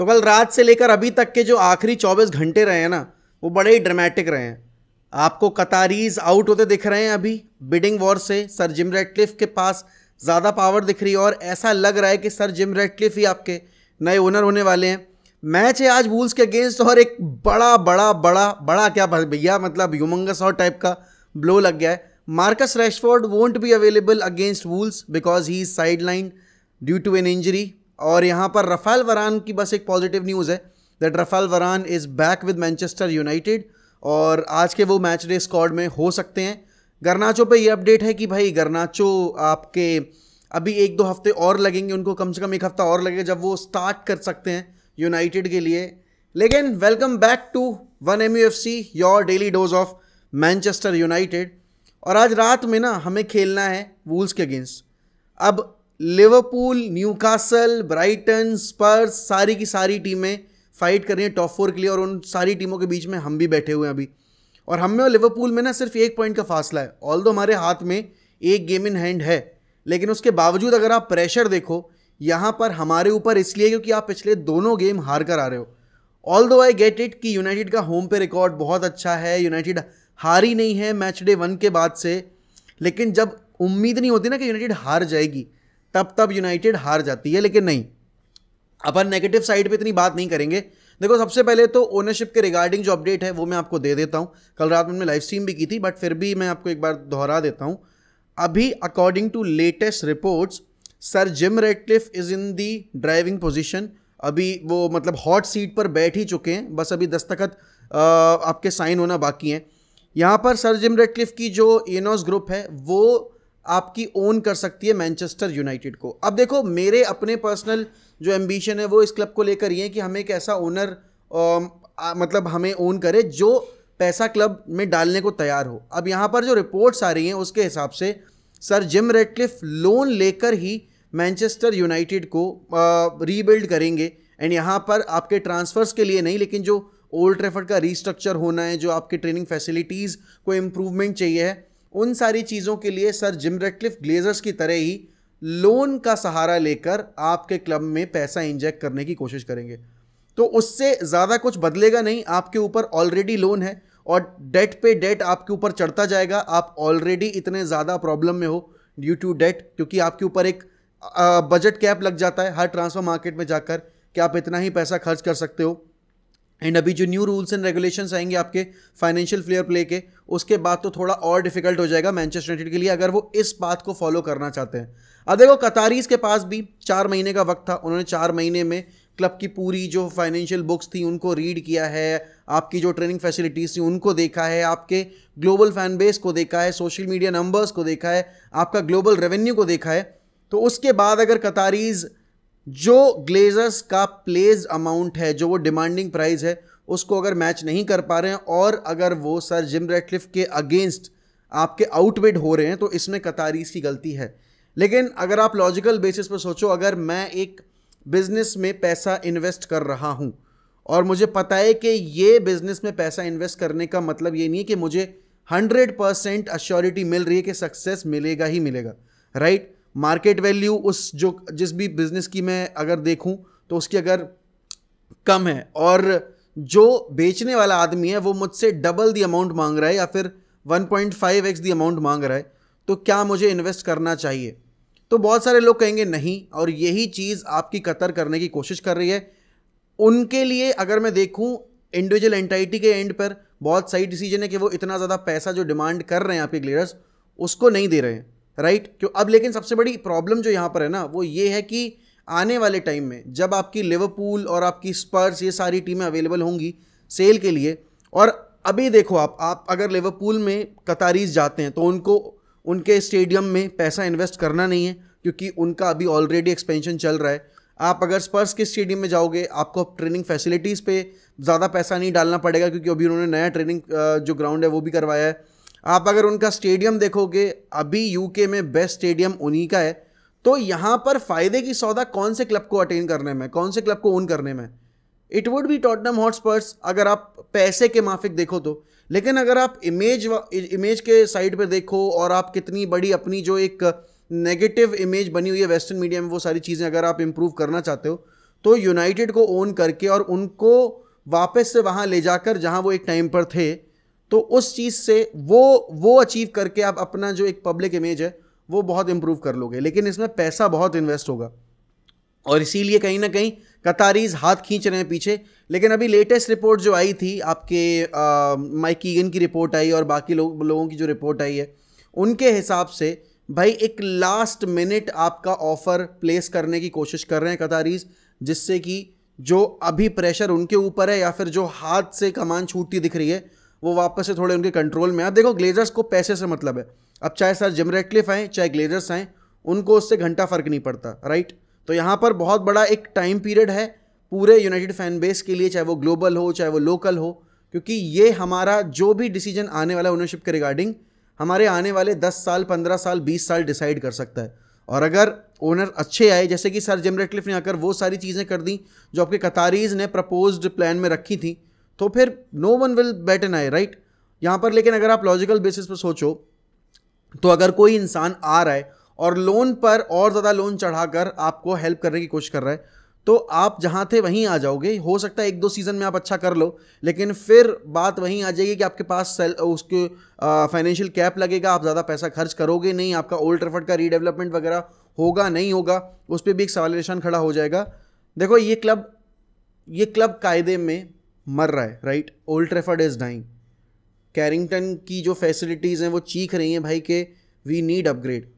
तो कल रात से लेकर अभी तक के जो आखिरी 24 घंटे रहे हैं ना वो बड़े ही ड्रामेटिक रहे हैं आपको कतारीज आउट होते दिख रहे हैं अभी बिडिंग वॉर से सर जिम रेडक्लिफ के पास ज़्यादा पावर दिख रही है और ऐसा लग रहा है कि सर जिम रेडक्लिफ ही आपके नए ओनर होने वाले हैं मैच है आज वूल्स के अगेंस्ट और एक बड़ा बड़ा बड़ा बड़ा क्या भैया मतलब ह्यूमंगस और टाइप का ब्लो लग गया है Marcus Rashford won't be available against Wolves because he is sideline due to an injury और यहाँ पर रफ़ाल वरान की बस एक पॉजिटिव न्यूज़ है that Raphael Varane is back with Manchester United और आज के वो मैच डे स्कॉड में हो सकते हैं गरनाचो पे ये अपडेट है कि भाई गरनाचो आपके अभी एक दो हफ्ते और लगेंगे उनको कम से कम एक हफ्ता और लगेगा जब वो स्टार्ट कर सकते हैं यूनाइटेड के लिए लेकिन welcome back to one M U F C your daily dose of Manchester United और आज रात में ना हमें खेलना है वूल्स के अगेंस्ट अब लिवरपूल न्यूकासल ब्राइटन स्पर्स सारी की सारी टीमें फाइट कर रही हैं टॉप फोर के लिए और उन सारी टीमों के बीच में हम भी बैठे हुए हैं अभी और हमें और लिवरपूल में ना सिर्फ एक पॉइंट का फासला है ऑल दो हमारे हाथ में एक गेम इन हैंड है लेकिन उसके बावजूद अगर आप प्रेशर देखो यहाँ पर हमारे ऊपर इसलिए क्योंकि आप पिछले दोनों गेम हार कर आ रहे हो although I get it कि यूनाइटेड का होम पे रिकॉर्ड बहुत अच्छा है यूनाइटेड हार ही नहीं है मैच डे वन के बाद से लेकिन जब उम्मीद नहीं होती ना कि यूनाइटेड हार जाएगी तब तब यूनाइटेड हार जाती है लेकिन नहीं अपन नेगेटिव साइड पे इतनी बात नहीं करेंगे देखो सबसे पहले तो ओनरशिप के रिगार्डिंग जो अपडेट है वो मैं आपको दे देता हूँ कल रात में लाइव स्ट्रीम भी की थी बट फिर भी मैं आपको एक बार दोहरा देता हूँ अभी according to latest reports sir Jim Ratcliffe is in the driving position अभी वो मतलब हॉट सीट पर बैठ ही चुके हैं बस अभी दस्तखत आपके साइन होना बाकी हैं यहाँ पर सर जिम रेडक्लिफ की जो एनोस ग्रुप है वो आपकी ओन कर सकती है मैनचेस्टर यूनाइटेड को अब देखो मेरे अपने पर्सनल जो एम्बिशन है वो इस क्लब को लेकर ये कि हमें एक ऐसा ओनर um, मतलब हमें ओन करे जो पैसा क्लब में डालने को तैयार हो अब यहाँ पर जो रिपोर्ट्स आ रही हैं उसके हिसाब से सर जिम रेडक्लिफ लोन लेकर ही मैनचेस्टर यूनाइटेड को रीबिल्ड करेंगे एंड यहाँ पर आपके ट्रांसफ़र्स के लिए नहीं लेकिन जो ओल्ड ट्रेफर्ड का रीस्ट्रक्चर होना है जो आपके ट्रेनिंग फैसिलिटीज़ को इम्प्रूवमेंट चाहिए है उन सारी चीज़ों के लिए सर जिम रेटलिफ ग्लेजर्स की तरह ही लोन का सहारा लेकर आपके क्लब में पैसा इंजेक्ट करने की कोशिश करेंगे तो उससे ज़्यादा कुछ बदलेगा नहीं आपके ऊपर ऑलरेडी लोन है और डेट पे डेट आपके ऊपर चढ़ता जाएगा आप ऑलरेडी इतने ज़्यादा प्रॉब्लम में हो ड्यू टू डेट क्योंकि आपके ऊपर एक बजट कैप लग जाता है हर ट्रांसफर मार्केट में जाकर कि आप इतना ही पैसा खर्च कर सकते हो एंड अभी जो न्यू रूल्स एंड रेगुलेशन आएंगे आपके फाइनेंशियल फ्लेयर प्ले के उसके बाद तो थोड़ा और डिफिकल्ट हो जाएगा मैनचेस्टर यूनाइटेड के लिए अगर वो इस बात को फॉलो करना चाहते हैं अब देखो कतारीज के पास भी चार महीने का वक्त था उन्होंने चार महीने में क्लब की पूरी जो फाइनेंशियल बुक्स थी उनको रीड किया है आपकी जो ट्रेनिंग फैसिलिटीज़ थी उनको देखा है आपके ग्लोबल फैन बेस को देखा है सोशल मीडिया नंबर्स को देखा है आपका ग्लोबल रेवेन्यू को देखा है तो उसके बाद अगर कतारीज़ जो ग्लेजर्स का प्लेज अमाउंट है जो वो डिमांडिंग प्राइस है उसको अगर मैच नहीं कर पा रहे हैं और अगर वो सर जिम रेडक्लिफ के अगेंस्ट आपके आउटबिड हो रहे हैं तो इसमें कतारीस की गलती है लेकिन अगर आप लॉजिकल बेसिस पर सोचो अगर मैं एक बिज़नेस में पैसा इन्वेस्ट कर रहा हूँ और मुझे पता है कि ये बिज़नेस में पैसा इन्वेस्ट करने का मतलब ये नहीं है कि मुझे हंड्रेड परसेंट अश्योरिटी मिल रही है कि सक्सेस मिलेगा ही मिलेगा राइट right? मार्केट वैल्यू उस जो जिस भी बिज़नेस की मैं अगर देखूं तो उसकी अगर कम है और जो बेचने वाला आदमी है वो मुझसे डबल दी अमाउंट मांग रहा है या फिर one point five x the amount मांग रहा है तो क्या मुझे इन्वेस्ट करना चाहिए तो बहुत सारे लोग कहेंगे नहीं और यही चीज़ आपकी कतर करने की कोशिश कर रही है उनके लिए अगर मैं देखूँ इंडिविजुअल एंटाइटी के एंड पर बहुत सही डिसीजन है कि वो इतना ज़्यादा पैसा जो डिमांड कर रहे हैं आपके क्लियरस उसको नहीं दे रहे हैं राइट right? क्यों अब लेकिन सबसे बड़ी प्रॉब्लम जो यहाँ पर है ना वो ये है कि आने वाले टाइम में जब आपकी लिवरपूल और आपकी स्पर्स ये सारी टीमें अवेलेबल होंगी सेल के लिए और अभी देखो आप आप अगर लिवरपूल में कतारीज जाते हैं तो उनको उनके स्टेडियम में पैसा इन्वेस्ट करना नहीं है क्योंकि उनका अभी ऑलरेडी एक्सपेंशन चल रहा है आप अगर स्पर्स के स्टेडियम में जाओगे आपको ट्रेनिंग फैसिलिटीज़ पे ज़्यादा पैसा नहीं डालना पड़ेगा क्योंकि अभी उन्होंने नया ट्रेनिंग जो ग्राउंड है वो भी करवाया है आप अगर उनका स्टेडियम देखोगे अभी यूके में बेस्ट स्टेडियम उन्हीं का है तो यहाँ पर फ़ायदे की सौदा कौन से क्लब को अटेन करने में कौन से क्लब को ओन करने में it would be Tottenham Hotspurs अगर आप पैसे के माफिक देखो तो लेकिन अगर आप इमेज इमेज के साइड पर देखो और आप कितनी बड़ी अपनी जो एक नेगेटिव इमेज बनी हुई है वेस्टर्न मीडिया में वो सारी चीज़ें अगर आप इम्प्रूव करना चाहते हो तो यूनाइटेड को ओन करके और उनको वापस से वहाँ ले जाकर जहाँ वो एक टाइम पर थे तो उस चीज़ से वो वो अचीव करके आप अपना जो एक पब्लिक इमेज है वो बहुत इम्प्रूव कर लोगे लेकिन इसमें पैसा बहुत इन्वेस्ट होगा और इसीलिए कहीं ना कहीं कतारीज हाथ खींच रहे हैं पीछे लेकिन अभी लेटेस्ट रिपोर्ट जो आई थी आपके माइकीगन की रिपोर्ट आई और बाकी लो, लोगों की जो रिपोर्ट आई है उनके हिसाब से भाई एक लास्ट मिनट आपका ऑफ़र प्लेस करने की कोशिश कर रहे हैं कतारीज जिससे कि जो अभी प्रेशर उनके ऊपर है या फिर जो हाथ से कमान छूटती दिख रही है वो वापस से थोड़े उनके कंट्रोल में आए देखो ग्लेजर्स को पैसे से मतलब है अब चाहे सर जिम आए आएँ चाहे ग्लेजर्स आएँ उनको उससे घंटा फ़र्क नहीं पड़ता राइट तो यहाँ पर बहुत बड़ा एक टाइम पीरियड है पूरे यूनाइटेड फैन बेस के लिए चाहे वो ग्लोबल हो चाहे वो लोकल हो क्योंकि ये हमारा जो भी डिसीजन आने वाला ओनरशिप के रिगार्डिंग हमारे आने वाले 10 साल 15 साल 20 साल डिसाइड कर सकता है और अगर ओनर अच्छे आए जैसे कि सर जिम रेटलिफ ने आकर वो सारी चीज़ें कर दी जो आपके कतारीज़ ने प्रपोज्ड प्लान में रखी थी तो फिर no one will bat an eye right यहाँ पर लेकिन अगर आप लॉजिकल बेसिस पर सोचो तो अगर कोई इंसान आ रहा है और लोन पर और ज़्यादा लोन चढ़ाकर आपको हेल्प करने की कोशिश कर रहा है तो आप जहाँ थे वहीं आ जाओगे हो सकता है एक दो सीज़न में आप अच्छा कर लो लेकिन फिर बात वहीं आ जाएगी कि आपके पास सेल उसके फाइनेंशियल कैप लगेगा आप ज़्यादा पैसा खर्च करोगे नहीं आपका ओल्ड ट्रफर्ड का रीडेवलपमेंट वगैरह होगा नहीं होगा उस पर भी एक सवाल निशान खड़ा हो जाएगा देखो ये क्लब ये क्लब कायदे में मर रहा है right Old Trafford is dying Carrington की जो फैसिलिटीज़ हैं वो चीख रही हैं भाई के वी नीड अपग्रेड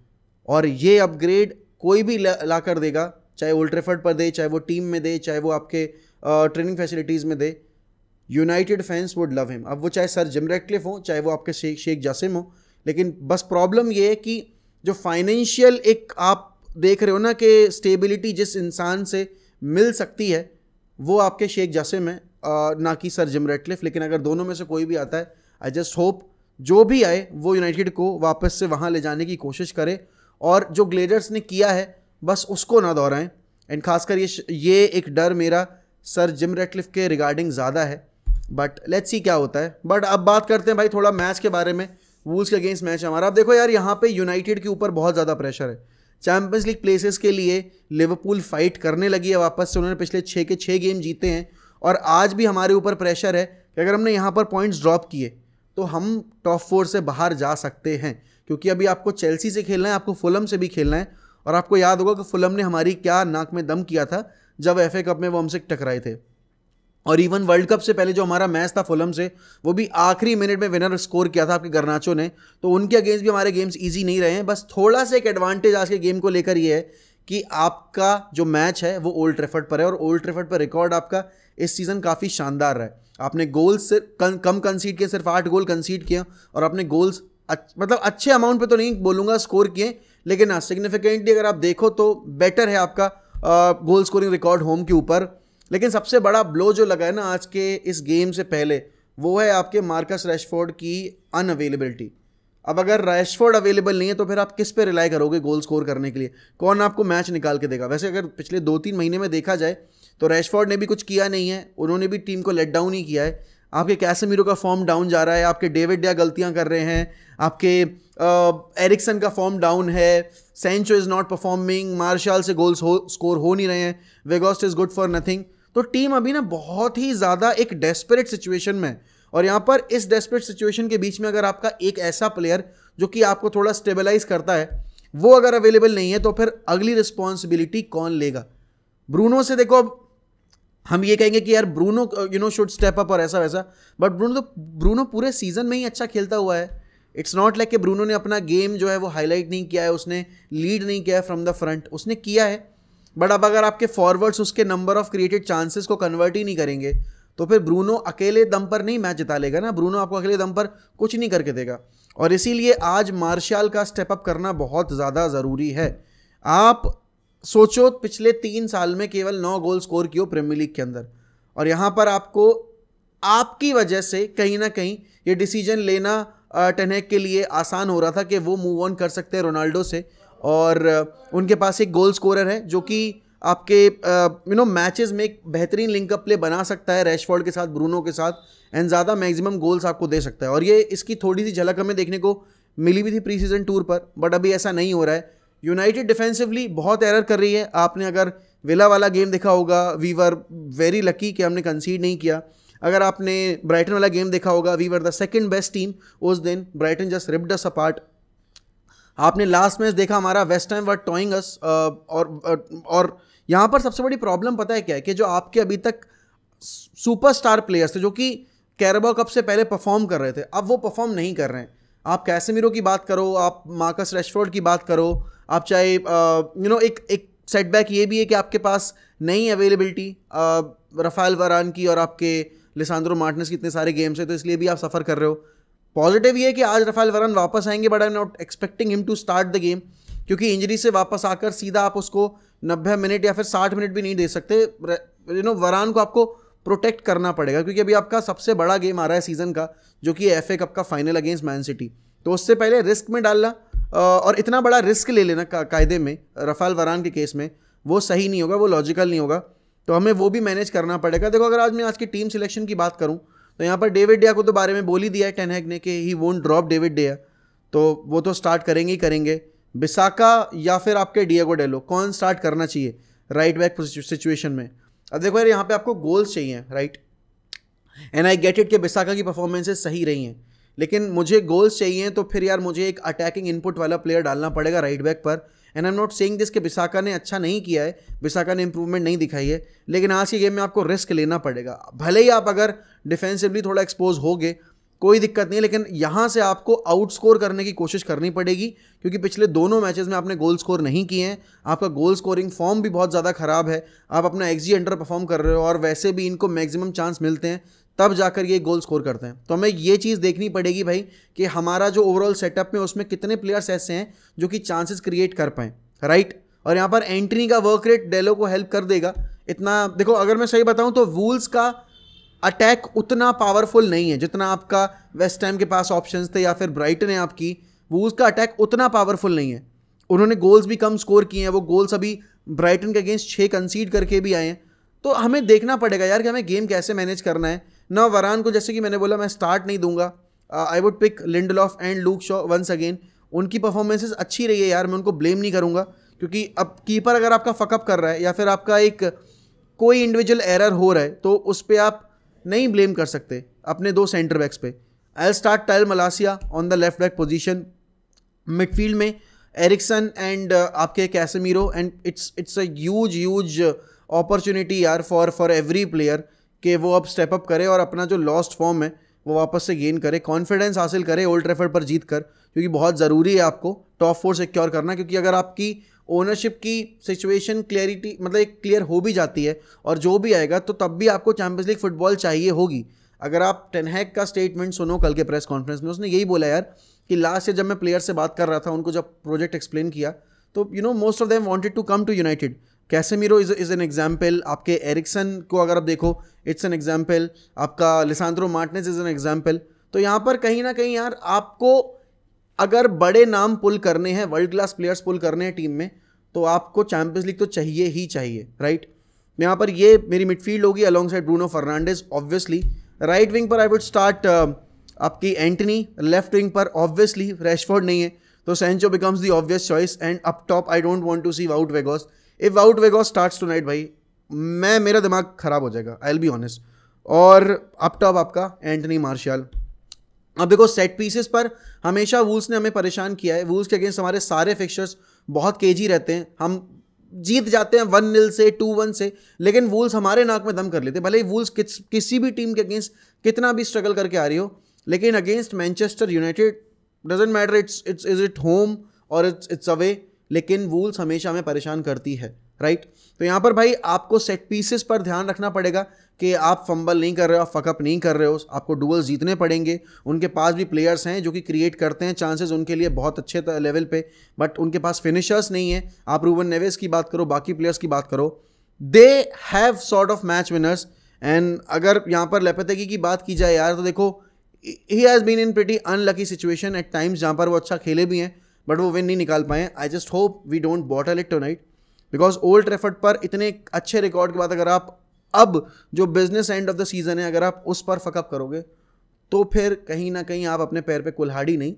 और ये अपग्रेड कोई भी ला, ला कर देगा चाहे ओल्ड ट्रेफर्ड पर दे चाहे वो टीम में दे चाहे वो आपके ट्रेनिंग फैसिलिटीज़ में the United fans would love him अब वो चाहे सर जिम हो चाहे वो आपके शेख शेख जासिम हो लेकिन बस प्रॉब्लम ये है कि जो फाइनेंशियल एक आप देख रहे हो ना कि स्टेबिलिटी जिस इंसान से मिल सकती है वो आपके शेख जासिम है ना कि सर जिम रेटलिफ लेकिन अगर दोनों में से कोई भी आता है आई जस्ट होप जो भी आए वो यूनाइटेड को वापस से वहाँ ले जाने की कोशिश करे और जो ग्लेडर्स ने किया है बस उसको ना दोहराएं एंड खासकर ये ये एक डर मेरा सर जिम रेटलिफ के रिगार्डिंग ज़्यादा है बट लेट्स सी क्या होता है बट अब बात करते हैं भाई थोड़ा मैच के बारे में वूल्स के अगेंस्ट मैच हमारा अब देखो यार यहाँ पे यूनाइटेड के ऊपर बहुत ज़्यादा प्रेशर है चैम्पियंस लीग प्लेसेस के लिए लिवरपूल फाइट करने लगी है वापस से उन्होंने पिछले छः के छः गेम जीते हैं और आज भी हमारे ऊपर प्रेशर है कि अगर हमने यहाँ पर पॉइंट्स ड्रॉप किए तो हम टॉप फोर से बाहर जा सकते हैं क्योंकि अभी आपको चेल्सी से खेलना है आपको फुलम से भी खेलना है और आपको याद होगा कि फुलम ने हमारी क्या नाक में दम किया था जब एफ कप में वो हमसे टकराए थे और इवन वर्ल्ड कप से पहले जो हमारा मैच था फुलम से वो भी आखिरी मिनट में विनर स्कोर किया था आपके गर्नाचो ने तो उनके अगेंस्ट भी हमारे गेम्स ईजी नहीं रहे हैं बस थोड़ा सा एक एडवांटेज आज के गेम को लेकर ये है कि आपका जो मैच है वो ओल्ड ट्रेफर्ड पर है और ओल्ड ट्रेफर्ड पर रिकॉर्ड आपका इस सीज़न काफ़ी शानदार है आपने गोल्स सिर्फ कम कंसीड किए सिर्फ आठ गोल कंसीड किए और आपने गोल्स अच, मतलब अच्छे अमाउंट पे तो नहीं बोलूँगा स्कोर किए लेकिन हाँ सिग्निफिकेंटली अगर आप देखो तो बेटर है आपका गोल स्कोरिंग रिकॉर्ड होम के ऊपर लेकिन सबसे बड़ा ब्लो जो लगा है ना आज के इस गेम से पहले वो है आपके मार्कस रेशफोर्ड की अनअवेलेबिलिटी अब अगर रैशफोर्ड अवेलेबल नहीं है तो फिर आप किस पे रिलाई करोगे गोल स्कोर करने के लिए कौन आपको मैच निकाल के देगा वैसे अगर पिछले दो तीन महीने में देखा जाए तो रैशफोर्ड ने भी कुछ किया नहीं है उन्होंने भी टीम को लेट डाउन ही किया है आपके कैसेमीरो का फॉर्म डाउन जा रहा है आपके डेविड डिया गलतियां कर रहे हैं आपके एरिक्सन का फॉर्म डाउन है Sancho is not performing Martial से गोल्स हो स्कोर हो नहीं रहे हैं Weghorst is good for nothing तो टीम अभी ना बहुत ही ज़्यादा एक डेस्परेट सिचुएशन में और यहाँ पर इस डेस्परेट सिचुएशन के बीच में अगर आपका एक ऐसा प्लेयर जो कि आपको थोड़ा स्टेबलाइज करता है वो अगर अवेलेबल नहीं है तो फिर अगली रिस्पॉन्सिबिलिटी कौन लेगा ब्रूनो से देखो अब हम ये कहेंगे कि यार Bruno you know should step up और ऐसा वैसा बट ब्रूनो तो ब्रूनो पूरे सीजन में ही अच्छा खेलता हुआ है इट्स नॉट लाइक कि ब्रूनो ने अपना गेम जो है वो हाईलाइट नहीं किया है उसने लीड नहीं किया है फ्रॉम द फ्रंट उसने किया है बट अब अगर आपके फॉरवर्ड्स उसके नंबर ऑफ क्रिएटेड चांसेस को कन्वर्ट ही नहीं करेंगे तो फिर ब्रूनो अकेले दम पर नहीं मैच जिता लेगा ना ब्रूनो आपको अकेले दम पर कुछ नहीं करके देगा और इसीलिए आज मार्शल का स्टेप अप करना बहुत ज़्यादा ज़रूरी है आप सोचो पिछले तीन साल में केवल नौ गोल स्कोर किए प्रीमियर लीग के अंदर और यहाँ पर आपको आपकी वजह से कहीं ना कहीं ये डिसीजन लेना टनैक के लिए आसान हो रहा था कि वो मूव ऑन कर सकते हैं रोनाल्डो से और उनके पास एक गोल स्कोरर है जो कि आपके यू नो मैचेस में एक बेहतरीन लिंकअप प्ले बना सकता है रैशफोर्ड के साथ ब्रूनो के साथ एंड ज़्यादा मैक्सिमम गोल्स आपको दे सकता है और ये इसकी थोड़ी सी झलक हमें देखने को मिली भी थी प्री सीजन टूर पर बट अभी ऐसा नहीं हो रहा है यूनाइटेड डिफेंसिवली बहुत एरर कर रही है आपने अगर विला वाला गेम देखा होगा वी वर वेरी लकी कि हमने कंसीड नहीं किया अगर आपने ब्राइटन वाला गेम देखा होगा we were the second best team उस दिन Brighton just ripped us apart आपने लास्ट मैच देखा हमारा West Ham were toying us और और यहाँ पर सबसे बड़ी प्रॉब्लम पता है क्या है कि जो आपके अभी तक सुपरस्टार प्लेयर्स थे जो कि कैरबा कप से पहले परफॉर्म कर रहे थे अब वो परफॉर्म नहीं कर रहे हैं आप कैसेमिरो की बात करो आप मार्कस रेशफोर्ड की बात करो आप चाहे यू नो एक एक सेटबैक ये भी है कि आपके पास नई अवेलेबिलिटी रफ़ाइल वरान की और आपके लिसांद्रो मार्टिनस की इतने सारे गेम्स हैं तो इसलिए भी आप सफ़र कर रहे हो पॉजिटिव ये है कि आज रफ़ाइल वरान वापस आएंगे but I am not expecting him to start the game क्योंकि इंजरी से वापस आकर सीधा आप उसको नब्बे मिनट या फिर साठ मिनट भी नहीं दे सकते यू नो वरान को आपको प्रोटेक्ट करना पड़ेगा क्योंकि अभी आपका सबसे बड़ा गेम आ रहा है सीजन का जो कि एफ ए कप का फाइनल अगेंस्ट मैन सिटी तो उससे पहले रिस्क में डालना और इतना बड़ा रिस्क ले लेना कायदे में रफाल वरान के केस में वो सही नहीं होगा वो लॉजिकल नहीं होगा तो हमें वो भी मैनेज करना पड़ेगा देखो अगर आज मैं आज की टीम सिलेक्शन की बात करूँ तो यहाँ पर डेविड डिया को तो बारे में बोल ही दिया है टेनहेग ने कि ही वोंट ड्रॉप डेविड डिया तो वो तो स्टार्ट करेंगे ही करेंगे बिसाका या फिर आपके डिएगो डेलो कौन स्टार्ट करना चाहिए राइट बैक सिचुएशन में अब देखो यार यहाँ पे आपको गोल्स चाहिए right and I get it कि बिसाका की परफॉर्मेंसेज सही रही हैं लेकिन मुझे गोल्स चाहिए तो फिर यार मुझे एक अटैकिंग इनपुट वाला प्लेयर डालना पड़ेगा राइट बैक पर and I am not saying this कि बिसाका ने अच्छा नहीं किया है बिसाका ने इंप्रूवमेंट नहीं दिखाई है लेकिन आज की गेम में आपको रिस्क लेना पड़ेगा भले ही आप अगर डिफेंसिवली थोड़ा एक्सपोज हो गए कोई दिक्कत नहीं लेकिन यहाँ से आपको आउट स्कोर करने की कोशिश करनी पड़ेगी क्योंकि पिछले दोनों मैचेस में आपने गोल स्कोर नहीं किए हैं आपका गोल स्कोरिंग फॉर्म भी बहुत ज़्यादा ख़राब है आप अपना एक्जी अंडर परफॉर्म कर रहे हो और वैसे भी इनको मैक्सिमम चांस मिलते हैं तब जाकर ये गोल स्कोर करते हैं तो हमें ये चीज़ देखनी पड़ेगी भाई कि हमारा जो ओवरऑल सेटअप में उसमें कितने प्लेयर्स ऐसे हैं जो कि चांसेस क्रिएट कर पाएँ राइट और यहाँ पर एंट्री का वर्क रेट डेलो को हेल्प कर देगा इतना देखो अगर मैं सही बताऊँ तो वूल्स का अटैक उतना पावरफुल नहीं है जितना आपका वेस्ट टाइम के पास ऑप्शंस थे या फिर ब्राइटन है आपकी वो उसका अटैक उतना पावरफुल नहीं है उन्होंने गोल्स भी कम स्कोर किए हैं वो गोल्स अभी ब्राइटन के अगेंस्ट छः कंसीड करके भी आए हैं तो हमें देखना पड़ेगा यार कि हमें गेम कैसे मैनेज करना है न वरान को जैसे कि मैंने बोला मैं स्टार्ट नहीं दूंगा I would pick Lindelof and Luke Shaw once again उनकी परफॉर्मेंसेज अच्छी रही है यार मैं उनको ब्लेम नहीं करूँगा क्योंकि अब कीपर अगर आपका फ़कअप कर रहा है या फिर आपका एक कोई इंडिविजुअल एरर हो रहा है तो उस पर आप नहीं ब्लेम कर सकते अपने दो सेंटर बैक्स पे I'll start Tyrell Malacia on the left back position midfield में एरिक्सन एंड uh, आपके Casemiro and it's it's a huge huge opportunity यार फॉर फॉर एवरी प्लेयर कि वो अब स्टेप अप करे और अपना जो लॉस्ट फॉर्म है वो वापस से गेन करे कॉन्फिडेंस हासिल करे ओल्ड ट्रेफर्ड पर जीत कर क्योंकि बहुत ज़रूरी है आपको टॉप फोर सिक्योर करना क्योंकि अगर आपकी ओनरशिप की सिचुएशन क्लियरिटी मतलब एक क्लियर हो भी जाती है और जो भी आएगा तो तब भी आपको चैंपियंस लीग फुटबॉल चाहिए होगी अगर आप टेनहैक का स्टेटमेंट सुनो कल के प्रेस कॉन्फ्रेंस में उसने यही बोला यार कि लास्ट ईयर जब मैं प्लेयर से बात कर रहा था उनको जब प्रोजेक्ट एक्सप्लेन किया तो you know most of them wanted to come to United Casemiro is is an example आपके एरिक्सन को अगर आप देखो इट्स एन एग्जाम्पल आपका Lisandro Martinez is an example तो यहाँ पर कहीं ना कहीं यार आपको अगर बड़े नाम पुल करने हैं वर्ल्ड क्लास प्लेयर्स पुल करने हैं टीम में तो आपको चैंपियंस लीग तो चाहिए ही चाहिए राइट यहाँ पर ये मेरी मिडफील्ड होगी along side Bruno Fernandes obviously right wing पर आई वुड स्टार्ट आपकी एंटनी लेफ्ट विंग पर ऑब्वियसली रैशफोर्ड नहीं है तो Sancho becomes the obvious choice and up top I don't want to C वाउट वेगॉस if वाउट वेगॉस starts to night भाई मैं मेरा दिमाग खराब हो जाएगा आई एल बी ऑनेस्ट और अप टॉप आपका एंटनी मार्शल अब देखो सेट पीसेस पर हमेशा वूल्स ने हमें परेशान किया है वूल्स के अगेंस्ट हमारे सारे फिक्सर्स बहुत केजी रहते हैं हम जीत जाते हैं वन नील से टू वन से लेकिन वूल्स हमारे नाक में दम कर लेते हैं भले ही वूल्स किस, किसी भी टीम के अगेंस्ट कितना भी स्ट्रगल करके आ रही हो लेकिन against Manchester United doesn't matter it's it's is it home और इट्स इट्स अवे लेकिन वूल्स हमेशा हमें परेशान करती है राइट right? तो यहाँ पर भाई आपको सेट पीसेस पर ध्यान रखना पड़ेगा कि आप फंबल नहीं कर रहे हो फकअप नहीं कर रहे हो आपको डुअल्स जीतने पड़ेंगे उनके पास भी प्लेयर्स हैं जो कि क्रिएट करते हैं चांसेस उनके लिए बहुत अच्छे लेवल पे बट उनके पास फिनिशर्स नहीं है आप रूवन नेवेस की बात करो बाकी प्लेयर्स की बात करो they have sort of match winners and अगर यहाँ पर लेपतेगी की बात की जाए यार तो देखो he has been in pretty unlucky situation at times जहाँ पर वो अच्छा खेले भी हैं बट वो विन नहीं निकाल पाए I just hope we don't bottle it tonight because Old Trafford पर इतने अच्छे रिकॉर्ड के बाद अगर आप अब जो business end of the season है अगर आप उस पर फकअप करोगे तो फिर कहीं ना कहीं आप अपने पैर पे कुल्हाड़ी नहीं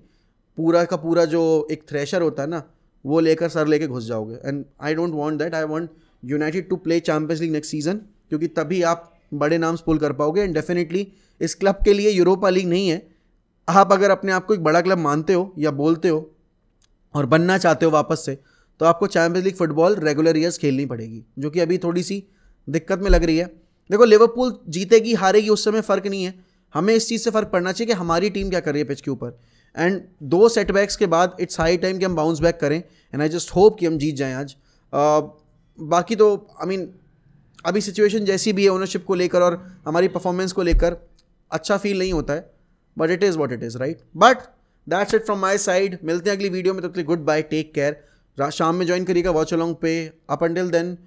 पूरा का पूरा जो एक थ्रेशर होता है ना वो लेकर सर लेके घुस जाओगे and I don't want that I want United to play Champions League next season क्योंकि तभी आप बड़े नाम्स पुल कर पाओगे एंड डेफिनेटली इस क्लब के लिए यूरोपा लीग नहीं है आप अगर अपने आप को एक बड़ा क्लब मानते हो या बोलते हो और बनना चाहते हो वापस से तो आपको Champions League football regular years खेलनी पड़ेगी जो कि अभी थोड़ी सी दिक्कत में लग रही है देखो लिवरपूल जीतेगी हारेगी उस समय फ़र्क नहीं है हमें इस चीज़ से फ़र्क पड़ना चाहिए कि हमारी टीम क्या कर रही है पिच के ऊपर एंड दो सेटबैक्स के बाद इट्स हाई टाइम कि हम बाउंस बैक करें एंड आई जस्ट होप कि हम जीत जाएं आज आ, बाकी तो आई I मीन mean, अभी सिचुएशन जैसी भी है ओनरशिप को लेकर और हमारी परफॉर्मेंस को लेकर अच्छा फील नहीं होता है but it is what it is right but that's it from my side मिलते हैं अगली वीडियो में तो गुड बाय टेक केयर शाम में ज्वाइन करिएगा वॉच अलॉन्ग पे up until then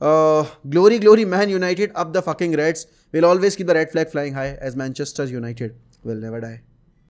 Uh, glory, glory, Man United, up the fucking Reds. We'll always keep the red flag flying high as Manchester United will never die.